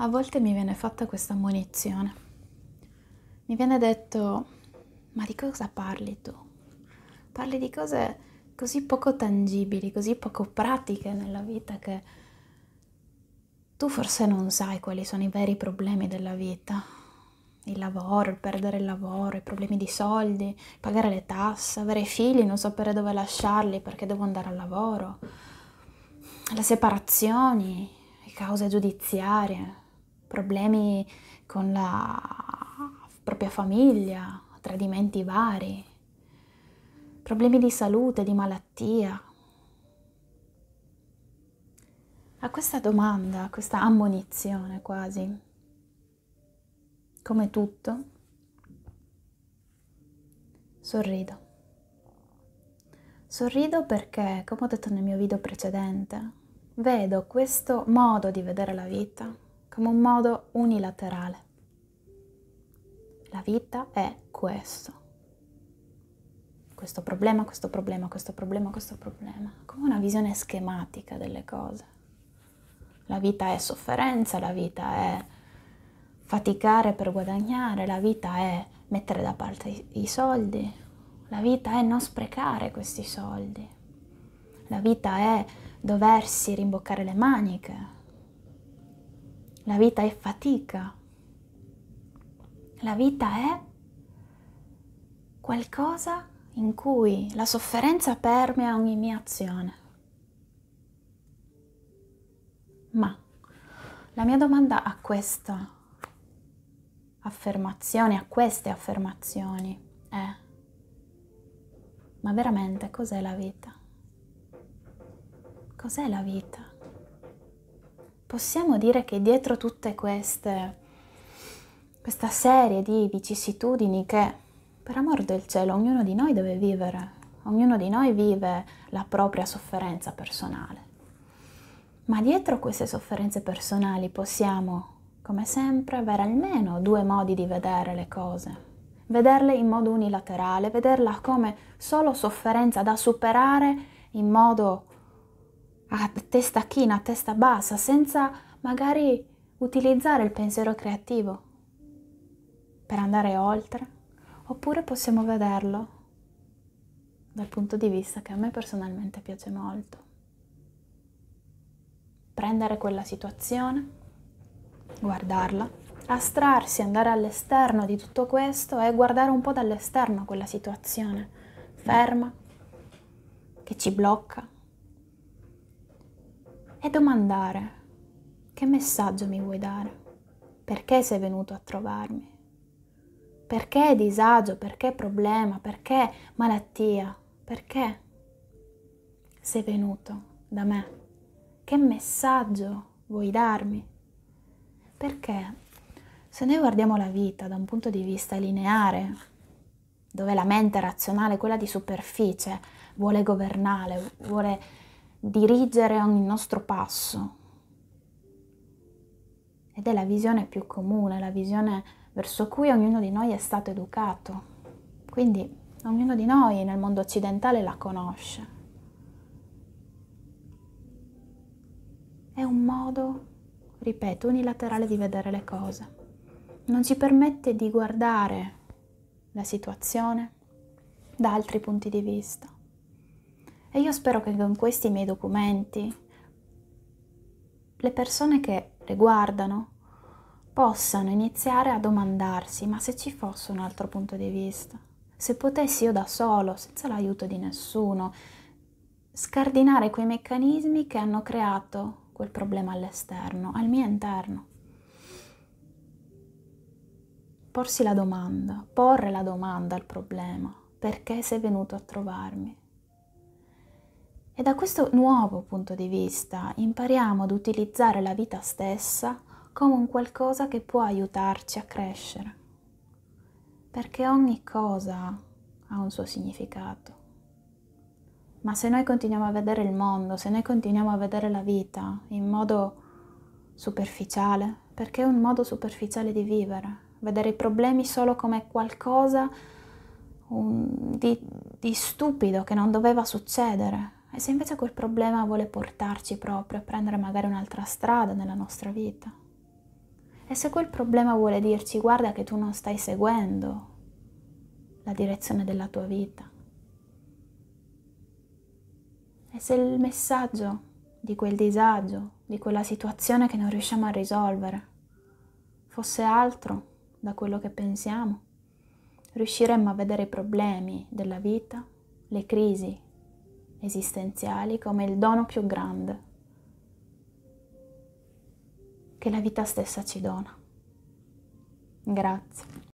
A volte mi viene fatta questa ammonizione. Mi viene detto, ma di cosa parli tu? Parli di cose così poco tangibili, così poco pratiche nella vita che tu forse non sai quali sono i veri problemi della vita. Il lavoro, il perdere il lavoro, i problemi di soldi, pagare le tasse, avere figli, non sapere dove lasciarli perché devo andare al lavoro, le separazioni, le cause giudiziarie, problemi con la propria famiglia, tradimenti vari, problemi di salute, di malattia. A questa domanda, a questa ammonizione quasi, come tutto, sorrido. Sorrido perché, come ho detto nel mio video precedente, vedo questo modo di vedere la vita come un modo unilaterale. La vita è questo. Questo problema, questo problema, questo problema, questo problema. Come una visione schematica delle cose. La vita è sofferenza, la vita è faticare per guadagnare, la vita è mettere da parte i, soldi, la vita è non sprecare questi soldi, la vita è doversi rimboccare le maniche, la vita è fatica. La vita è qualcosa in cui la sofferenza permea ogni mia azione. Ma la mia domanda a questa affermazione, a queste affermazioni è, ma veramente cos'è la vita? Cos'è la vita? possiamo dire che dietro tutte queste questa serie di vicissitudini che, per amor del cielo, ognuno di noi deve vivere, ognuno di noi vive la propria sofferenza personale. Ma dietro queste sofferenze personali possiamo, come sempre, avere almeno due modi di vedere le cose. Vederle in modo unilaterale, vederla come solo sofferenza da superare in modo a testa china, a testa bassa, senza magari utilizzare il pensiero creativo per andare oltre, oppure possiamo vederlo dal punto di vista che a me personalmente piace molto. Prendere quella situazione, guardarla, astrarsi, andare all'esterno di tutto questo e guardare un po' dall'esterno quella situazione, ferma, che ci blocca, e domandare che messaggio mi vuoi dare? Perché sei venuto a trovarmi? Perché disagio? Perché problema? Perché malattia? Perché sei venuto da me? Che messaggio vuoi darmi? Perché se noi guardiamo la vita da un punto di vista lineare, dove la mente razionale, quella di superficie, vuole governare, vuole dirigere ogni nostro passo. Ed è la visione più comune, la visione verso cui ognuno di noi è stato educato. Quindi ognuno di noi nel mondo occidentale la conosce. È un modo, ripeto, unilaterale di vedere le cose. Non ci permette di guardare la situazione da altri punti di vista. E io spero che con questi miei documenti le persone che le guardano possano iniziare a domandarsi ma se ci fosse un altro punto di vista, se potessi io da solo, senza l'aiuto di nessuno, scardinare quei meccanismi che hanno creato quel problema all'esterno, al mio interno. Porsi la domanda, porre la domanda al problema, perché sei venuto a trovarmi? E da questo nuovo punto di vista impariamo ad utilizzare la vita stessa come un qualcosa che può aiutarci a crescere, perché ogni cosa ha un suo significato. Ma se noi continuiamo a vedere il mondo, se noi continuiamo a vedere la vita in modo superficiale, perché è un modo superficiale di vivere, vedere i problemi solo come qualcosa un, di, di stupido che non doveva succedere, e se invece quel problema vuole portarci proprio a prendere magari un'altra strada nella nostra vita? E se quel problema vuole dirci guarda che tu non stai seguendo la direzione della tua vita? E se il messaggio di quel disagio, di quella situazione che non riusciamo a risolvere, fosse altro da quello che pensiamo? Riusciremmo a vedere i problemi della vita, le crisi esistenziali come il dono più grande che la vita stessa ci dona. Grazie.